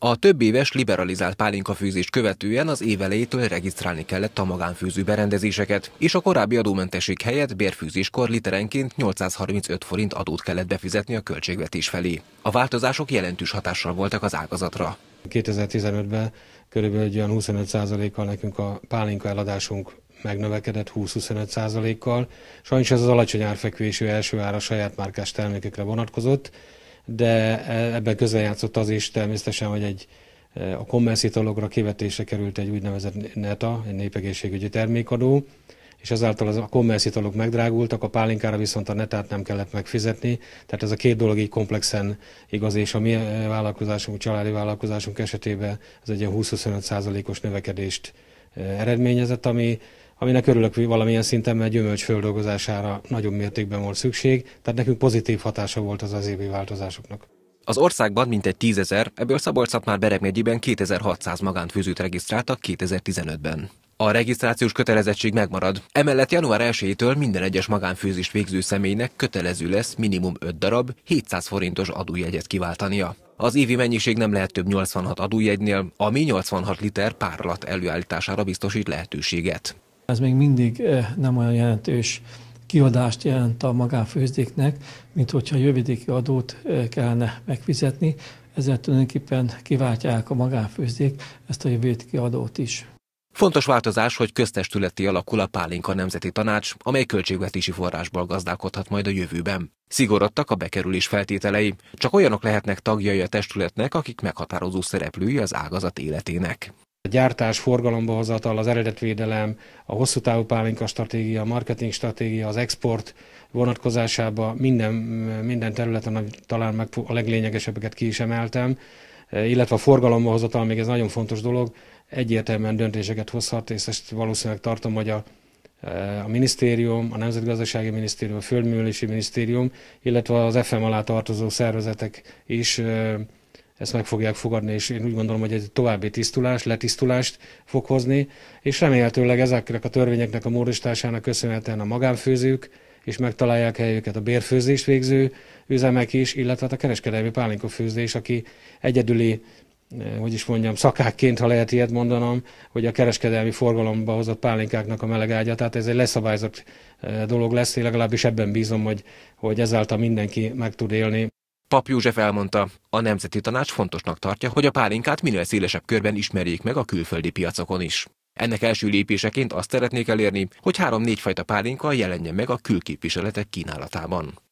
A több éves liberalizált pálinkafűzést követően az évelejétől regisztrálni kellett a magánfűző berendezéseket, és a korábbi adómentesség helyett bérfűzéskor literenként 835 forint adót kellett befizetni a költségvetés felé. A változások jelentős hatással voltak az ágazatra. 2015-ben körülbelül egy olyan 25%-kal nekünk a pálinka eladásunk megnövekedett 20-25%-kal. Sajnos ez az alacsony árfekvésű első ára saját márkás termékekre vonatkozott, de e, ebben játszott az is természetesen, hogy egy e, a kompenszitológra kivetése került egy úgynevezett NETA, egy népegészségügyi termékadó, és ezáltal a kommerszitolók megdrágultak, a pálinkára viszont a netát nem kellett megfizetni, tehát ez a két dolog így komplexen igaz, és a mi e, vállalkozásunk, családi vállalkozásunk esetében ez egy ilyen 20-25 százalékos növekedést eredményezett, ami aminek örülök, hogy valamilyen szinten, mert gyümölcs földolgozására nagyon mértékben volt szükség, tehát nekünk pozitív hatása volt az az évi változásoknak. Az országban mintegy tízezer, ebből szabolcs már Bereg megyében 2600 magánfűzőt regisztráltak 2015-ben. A regisztrációs kötelezettség megmarad. Emellett január 1-től minden egyes magánfőzést végző személynek kötelező lesz minimum 5 darab, 700 forintos adójegyet kiváltania. Az évi mennyiség nem lehet több 86 adójegynél, ami 86 liter párlat előállítására biztosít lehetőséget. Ez még mindig eh, nem olyan jelentős kiadást jelent a magánfőzdéknek, mint hogyha jövedéki adót eh, kellene megfizetni, ezzel tulajdonképpen kiváltják a magánfőzdék ezt a jövedéki adót is. Fontos változás, hogy köztestületi alakul a Pálinka Nemzeti Tanács, amely költségvetési forrásból gazdálkodhat majd a jövőben. Szigorodtak a bekerülés feltételei, csak olyanok lehetnek tagjai a testületnek, akik meghatározó szereplői az ágazat életének. A gyártás, forgalomba hozatal, az eredetvédelem, a hosszú távú pálinka stratégia, a marketing stratégia, az export vonatkozásába minden, minden területen talán meg a leglényegesebbeket ki is emeltem, illetve a forgalomba hozatal, még ez nagyon fontos dolog, egyértelműen döntéseket hozhat, és ezt valószínűleg tartom, hogy a, eh, a minisztérium, a Nemzetgazdasági Minisztérium, a Földművelési Minisztérium, illetve az FM alá tartozó szervezetek is eh, ezt meg fogják fogadni, és én úgy gondolom, hogy egy további tisztulást, letisztulást fog hozni, és remélhetőleg ezeknek a törvényeknek a módosításának köszönhetően a magánfőzők és megtalálják helyüket a bérfőzést végző üzemek is, illetve hát a kereskedelmi pálinkafőzés, aki egyedüli eh, hogy is mondjam, szakákként, ha lehet ilyet mondanom, hogy a kereskedelmi forgalomba hozott pálinkáknak a ágya. tehát ez egy leszabályzott eh, dolog lesz, én legalábbis ebben bízom, hogy, hogy ezáltal mindenki meg tud élni. Pap József elmondta, a Nemzeti Tanács fontosnak tartja, hogy a pálinkát minél szélesebb körben ismerjék meg a külföldi piacokon is. Ennek első lépéseként azt szeretnék elérni, hogy három-négy fajta pálinka jelenjen meg a külképviseletek kínálatában.